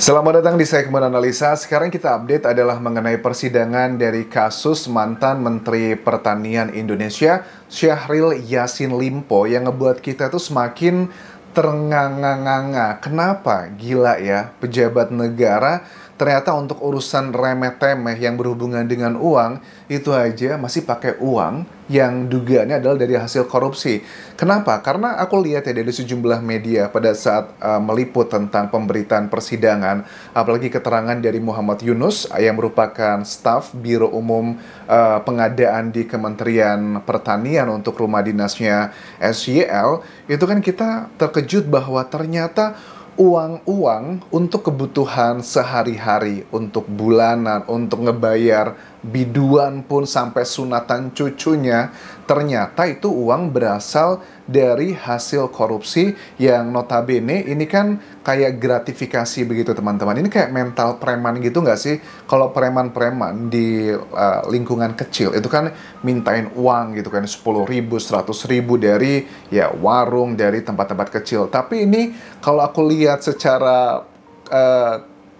Selamat datang di segmen analisa. Sekarang kita update adalah mengenai persidangan dari kasus mantan Menteri Pertanian Indonesia Syahril Yasin Limpo yang ngebuat kita tuh semakin ternganga-nganga. Kenapa? Gila ya, pejabat negara ternyata untuk urusan remeh-temeh yang berhubungan dengan uang itu aja masih pakai uang yang dugaannya adalah dari hasil korupsi. Kenapa? Karena aku lihat ya dari sejumlah media pada saat uh, meliput tentang pemberitaan persidangan, apalagi keterangan dari Muhammad Yunus yang merupakan staf Biro Umum uh, Pengadaan di Kementerian Pertanian untuk rumah dinasnya SYL, itu kan kita terkejut bahwa ternyata uang-uang untuk kebutuhan sehari-hari, untuk bulanan, untuk ngebayar biduan pun sampai sunatan cucunya, ternyata itu uang berasal dari hasil korupsi yang notabene ini kan kayak gratifikasi begitu teman-teman. Ini kayak mental preman gitu nggak sih? Kalau preman-preman di uh, lingkungan kecil itu kan mintain uang gitu kan 10 ribu, 100 ribu dari ya warung, dari tempat-tempat kecil. Tapi ini kalau aku lihat secara uh,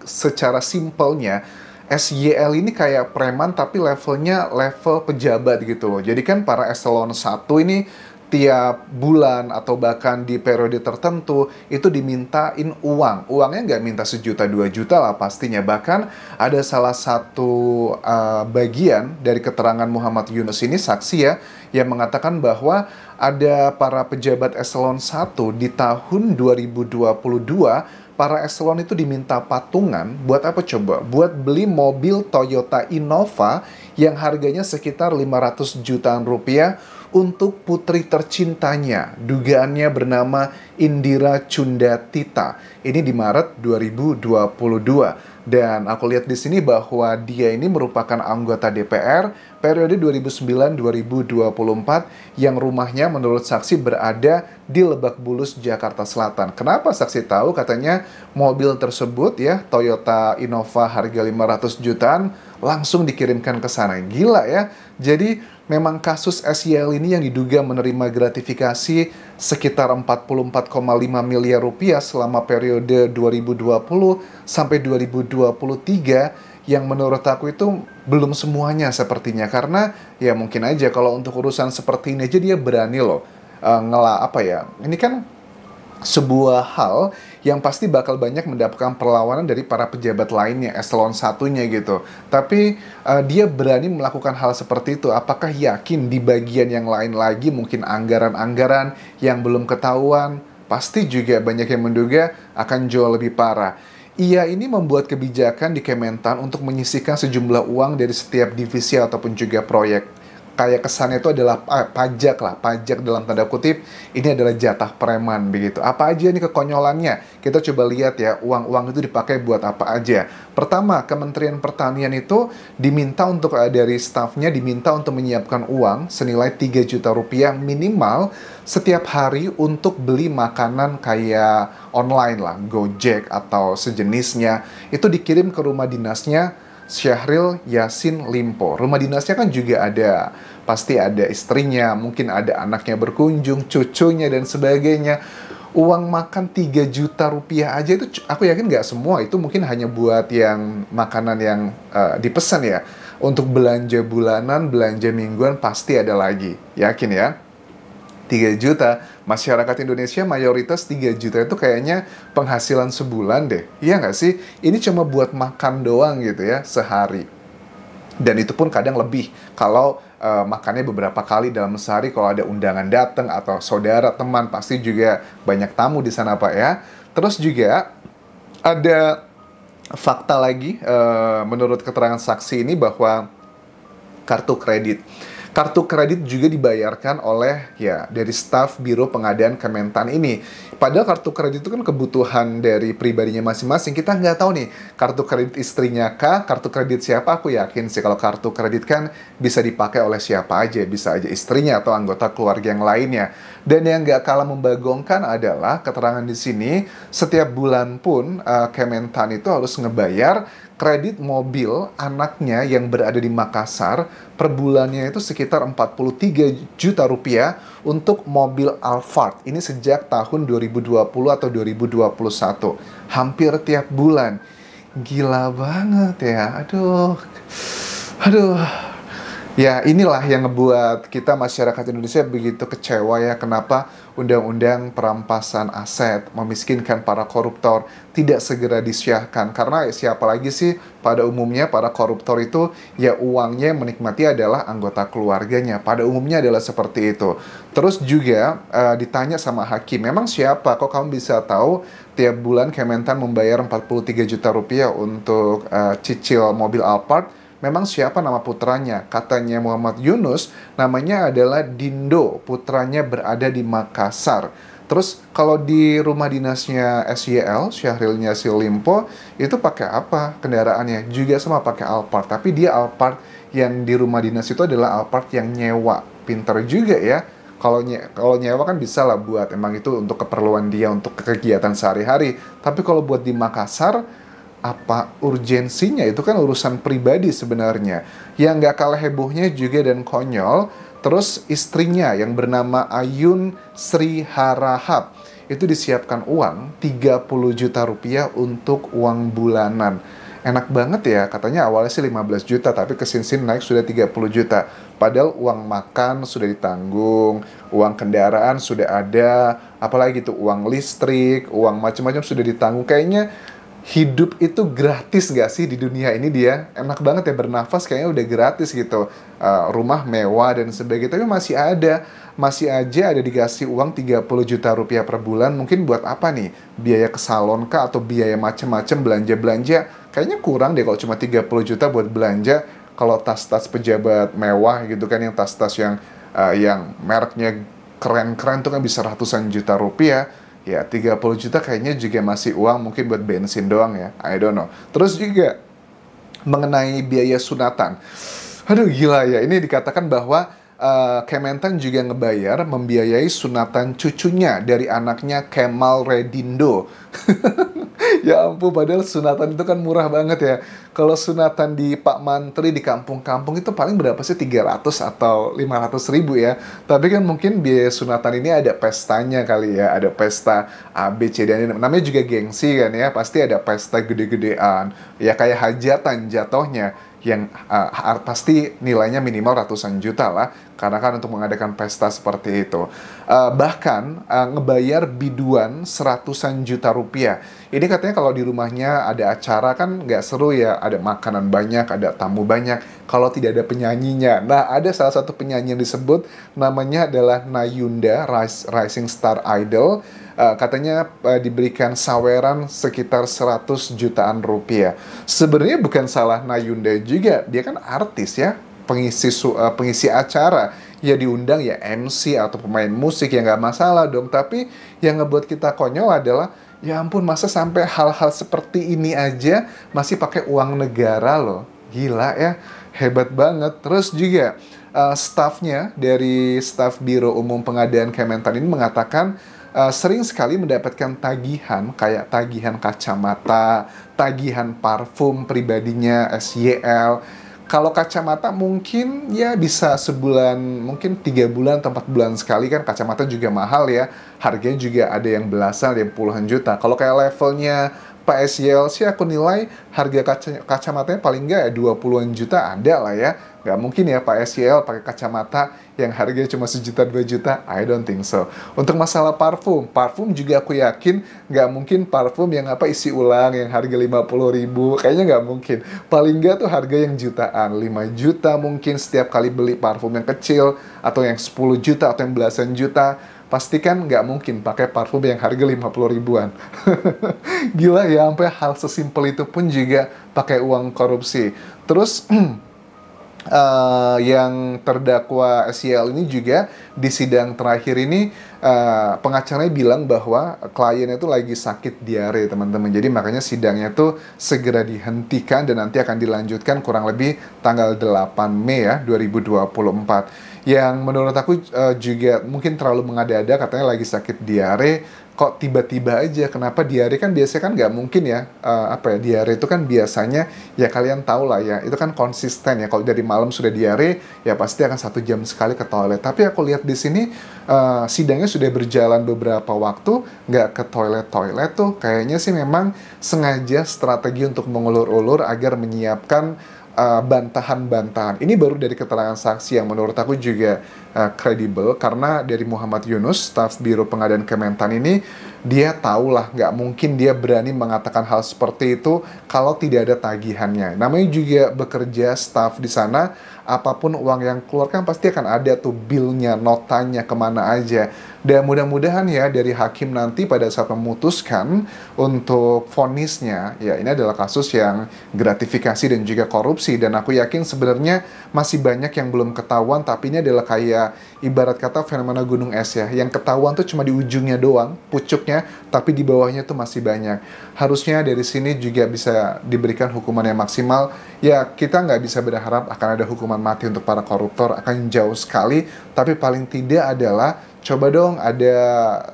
secara simpelnya SYL ini kayak preman tapi levelnya level pejabat gitu loh. Jadi kan para eselon 1 ini tiap bulan atau bahkan di periode tertentu itu dimintain uang. Uangnya nggak minta sejuta dua juta lah pastinya. Bahkan ada salah satu uh, bagian dari keterangan Muhammad Yunus ini saksi ya yang mengatakan bahwa ada para pejabat eselon 1 di tahun 2022 para eselon itu diminta patungan buat apa coba? Buat beli mobil Toyota Innova yang harganya sekitar 500 jutaan rupiah untuk putri tercintanya, dugaannya bernama Indira Cundatita. Tita ini di Maret 2022. Dan aku lihat di sini bahwa dia ini merupakan anggota DPR periode 2009-2024 yang rumahnya menurut saksi berada di Lebak Bulus, Jakarta Selatan. Kenapa saksi tahu? Katanya mobil tersebut ya Toyota Innova harga 500 jutaan langsung dikirimkan ke sana. Gila ya. Jadi memang kasus SYL ini yang diduga menerima gratifikasi sekitar 44,5 miliar rupiah selama periode 2020 sampai 2023 yang menurut aku itu belum semuanya sepertinya karena ya mungkin aja kalau untuk urusan seperti ini aja dia berani loh uh, eh, ngelak apa ya ini kan sebuah hal yang pasti bakal banyak mendapatkan perlawanan dari para pejabat lainnya, eselon satunya gitu. Tapi uh, dia berani melakukan hal seperti itu. Apakah yakin di bagian yang lain lagi mungkin anggaran-anggaran yang belum ketahuan? Pasti juga banyak yang menduga akan jauh lebih parah. Ia ini membuat kebijakan di Kementan untuk menyisihkan sejumlah uang dari setiap divisi ataupun juga proyek kayak kesannya itu adalah pajak lah, pajak dalam tanda kutip, ini adalah jatah preman begitu. Apa aja ini kekonyolannya? Kita coba lihat ya, uang-uang itu dipakai buat apa aja. Pertama, Kementerian Pertanian itu diminta untuk eh, dari stafnya diminta untuk menyiapkan uang senilai 3 juta rupiah minimal setiap hari untuk beli makanan kayak online lah, Gojek atau sejenisnya. Itu dikirim ke rumah dinasnya Syahril Yasin Limpo. Rumah dinasnya kan juga ada, pasti ada istrinya, mungkin ada anaknya berkunjung, cucunya dan sebagainya. Uang makan 3 juta rupiah aja itu aku yakin nggak semua itu mungkin hanya buat yang makanan yang uh, dipesan ya. Untuk belanja bulanan, belanja mingguan pasti ada lagi. Yakin ya? 3 juta masyarakat Indonesia mayoritas 3 juta itu kayaknya penghasilan sebulan deh. Iya nggak sih? Ini cuma buat makan doang gitu ya sehari. Dan itu pun kadang lebih kalau uh, makannya beberapa kali dalam sehari kalau ada undangan datang atau saudara, teman pasti juga banyak tamu di sana Pak ya. Terus juga ada fakta lagi uh, menurut keterangan saksi ini bahwa kartu kredit Kartu kredit juga dibayarkan oleh ya dari staf Biro Pengadaan Kementan ini. Padahal kartu kredit itu kan kebutuhan dari pribadinya masing-masing. Kita nggak tahu nih kartu kredit istrinya kah, kartu kredit siapa. Aku yakin sih kalau kartu kredit kan bisa dipakai oleh siapa aja, bisa aja istrinya atau anggota keluarga yang lainnya. Dan yang gak kalah membagongkan adalah keterangan di sini setiap bulan pun uh, Kementan itu harus ngebayar kredit mobil anaknya yang berada di Makassar per bulannya itu sekitar 43 juta rupiah untuk mobil Alphard. Ini sejak tahun 2020 atau 2021. Hampir tiap bulan. Gila banget ya. Aduh. Aduh ya inilah yang ngebuat kita masyarakat Indonesia begitu kecewa ya kenapa undang-undang perampasan aset memiskinkan para koruptor tidak segera disyahkan karena siapa lagi sih pada umumnya para koruptor itu ya uangnya menikmati adalah anggota keluarganya pada umumnya adalah seperti itu terus juga uh, ditanya sama hakim memang siapa kok kamu bisa tahu tiap bulan Kementan membayar 43 juta rupiah untuk uh, cicil mobil Alphard memang siapa nama putranya? Katanya Muhammad Yunus, namanya adalah Dindo, putranya berada di Makassar. Terus kalau di rumah dinasnya SYL, Syahrilnya Silimpo, itu pakai apa kendaraannya? Juga sama pakai Alphard, tapi dia Alphard yang di rumah dinas itu adalah Alphard yang nyewa. Pinter juga ya. Kalau nye kalau nyewa kan bisa lah buat emang itu untuk keperluan dia untuk kegiatan sehari-hari. Tapi kalau buat di Makassar, apa urgensinya itu kan urusan pribadi sebenarnya yang nggak kalah hebohnya juga dan konyol terus istrinya yang bernama Ayun Sri Harahap itu disiapkan uang 30 juta rupiah untuk uang bulanan enak banget ya katanya awalnya sih 15 juta tapi kesinsin naik sudah 30 juta padahal uang makan sudah ditanggung uang kendaraan sudah ada apalagi itu uang listrik uang macam-macam sudah ditanggung kayaknya hidup itu gratis gak sih di dunia ini dia enak banget ya bernafas kayaknya udah gratis gitu uh, rumah mewah dan sebagainya tapi masih ada masih aja ada dikasih uang 30 juta rupiah per bulan mungkin buat apa nih biaya ke salon kah atau biaya macem-macem belanja-belanja kayaknya kurang deh kalau cuma 30 juta buat belanja kalau tas-tas pejabat mewah gitu kan yang tas-tas yang uh, yang mereknya keren-keren tuh kan bisa ratusan juta rupiah ya 30 juta kayaknya juga masih uang mungkin buat bensin doang ya I don't know terus juga mengenai biaya sunatan aduh gila ya ini dikatakan bahwa uh, Kementan juga ngebayar membiayai sunatan cucunya dari anaknya Kemal Redindo. ya ampun, padahal sunatan itu kan murah banget ya. Kalau sunatan di Pak Mantri di kampung-kampung itu paling berapa sih? 300 atau 500 ribu ya. Tapi kan mungkin biaya sunatan ini ada pestanya kali ya. Ada pesta A, B, C, dan ini. E. Namanya juga gengsi kan ya. Pasti ada pesta gede-gedean. Ya kayak hajatan jatohnya yang uh, pasti nilainya minimal ratusan juta lah karena kan untuk mengadakan pesta seperti itu uh, bahkan uh, ngebayar biduan seratusan juta rupiah ini katanya kalau di rumahnya ada acara kan nggak seru ya, ada makanan banyak, ada tamu banyak, kalau tidak ada penyanyinya. Nah, ada salah satu penyanyi yang disebut, namanya adalah Nayunda, Rising Star Idol. Uh, katanya uh, diberikan saweran sekitar 100 jutaan rupiah. Sebenarnya bukan salah Nayunda juga, dia kan artis ya, pengisi su, uh, pengisi acara ya diundang ya MC atau pemain musik ya nggak masalah dong tapi yang ngebuat kita konyol adalah Ya ampun, masa sampai hal-hal seperti ini aja masih pakai uang negara loh. Gila ya, hebat banget. Terus juga uh, eh, stafnya dari staf Biro Umum Pengadaan Kementan ini mengatakan uh, sering sekali mendapatkan tagihan kayak tagihan kacamata, tagihan parfum pribadinya SYL kalau kacamata mungkin ya bisa sebulan mungkin tiga bulan atau empat bulan sekali kan kacamata juga mahal ya harganya juga ada yang belasan ada yang puluhan juta kalau kayak levelnya Pak sih aku nilai harga kaca, kacamatanya paling nggak ya 20-an juta ada lah ya. Nggak mungkin ya Pak SYL pakai kacamata yang harganya cuma sejuta dua juta, I don't think so. Untuk masalah parfum, parfum juga aku yakin nggak mungkin parfum yang apa isi ulang yang harga lima puluh ribu, kayaknya nggak mungkin. Paling nggak tuh harga yang jutaan, lima juta mungkin setiap kali beli parfum yang kecil, atau yang sepuluh juta, atau yang belasan juta pastikan nggak mungkin pakai parfum yang harga lima puluh ribuan. Gila ya, sampai hal sesimpel itu pun juga pakai uang korupsi. Terus uh, yang terdakwa SEL ini juga di sidang terakhir ini uh, pengacaranya bilang bahwa kliennya itu lagi sakit diare teman-teman jadi makanya sidangnya itu segera dihentikan dan nanti akan dilanjutkan kurang lebih tanggal 8 Mei ya 2024 yang menurut aku uh, juga mungkin terlalu mengada-ada katanya lagi sakit diare kok tiba-tiba aja kenapa diare kan biasanya kan nggak mungkin ya uh, apa ya diare itu kan biasanya ya kalian tahu lah ya itu kan konsisten ya kalau dari malam sudah diare ya pasti akan satu jam sekali ke toilet tapi aku lihat di sini uh, sidangnya sudah berjalan beberapa waktu nggak ke toilet-toilet tuh kayaknya sih memang sengaja strategi untuk mengulur-ulur agar menyiapkan Eh, bantahan-bantahan. Uh, Ini baru dari keterangan saksi yang menurut aku juga eh, kredibel uh, karena dari Muhammad Yunus, staf biro pengadaan Kementan ini dia tahulah nggak mungkin dia berani mengatakan hal seperti itu kalau tidak ada tagihannya. Namanya juga bekerja staf di sana, apapun uang yang keluarkan pasti akan ada tuh bilnya, notanya kemana aja. Dan mudah-mudahan ya dari hakim nanti pada saat memutuskan untuk vonisnya, ya ini adalah kasus yang gratifikasi dan juga korupsi korupsi dan aku yakin sebenarnya masih banyak yang belum ketahuan tapi ini adalah kayak ibarat kata fenomena gunung es ya yang ketahuan tuh cuma di ujungnya doang pucuknya tapi di bawahnya tuh masih banyak harusnya dari sini juga bisa diberikan hukuman yang maksimal ya kita nggak bisa berharap akan ada hukuman mati untuk para koruptor akan jauh sekali tapi paling tidak adalah coba dong ada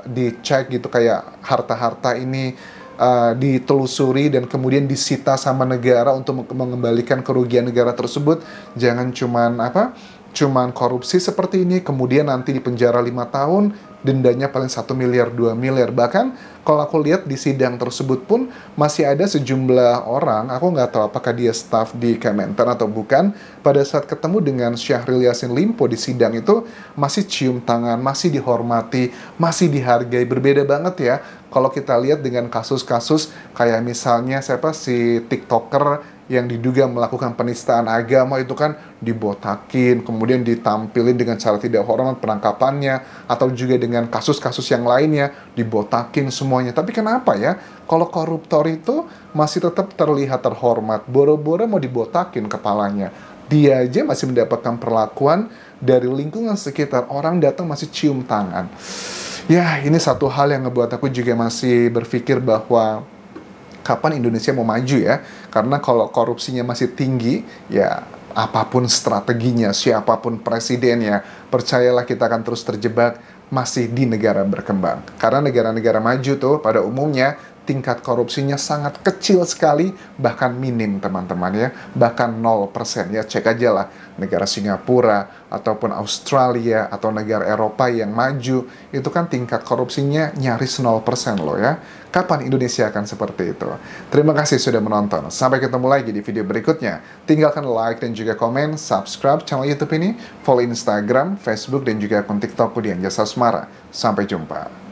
dicek gitu kayak harta-harta ini uh, ditelusuri dan kemudian disita sama negara untuk mengembalikan kerugian negara tersebut jangan cuman apa cuman korupsi seperti ini kemudian nanti di penjara lima tahun dendanya paling satu miliar, 2 miliar. Bahkan kalau aku lihat di sidang tersebut pun masih ada sejumlah orang, aku nggak tahu apakah dia staff di Kementerian atau bukan, pada saat ketemu dengan Syahril Yassin Limpo di sidang itu masih cium tangan, masih dihormati, masih dihargai. Berbeda banget ya kalau kita lihat dengan kasus-kasus kayak misalnya siapa si TikToker yang diduga melakukan penistaan agama itu kan dibotakin, kemudian ditampilin dengan cara tidak hormat penangkapannya, atau juga dengan dengan kasus-kasus yang lainnya, dibotakin semuanya. Tapi kenapa ya? Kalau koruptor itu masih tetap terlihat terhormat, boro-boro mau dibotakin kepalanya. Dia aja masih mendapatkan perlakuan dari lingkungan sekitar. Orang datang masih cium tangan. Ya, ini satu hal yang ngebuat aku juga masih berpikir bahwa kapan Indonesia mau maju ya. Karena kalau korupsinya masih tinggi, ya apapun strateginya, siapapun presidennya, percayalah kita akan terus terjebak masih di negara berkembang. Karena negara-negara maju tuh pada umumnya tingkat korupsinya sangat kecil sekali, bahkan minim teman-teman ya, bahkan 0% ya, cek aja lah negara Singapura ataupun Australia atau negara Eropa yang maju, itu kan tingkat korupsinya nyaris 0% loh ya. Kapan Indonesia akan seperti itu? Terima kasih sudah menonton. Sampai ketemu lagi di video berikutnya. Tinggalkan like dan juga komen, subscribe channel YouTube ini, follow Instagram, Facebook, dan juga akun TikTokku di Anjasa Semara. Sampai jumpa.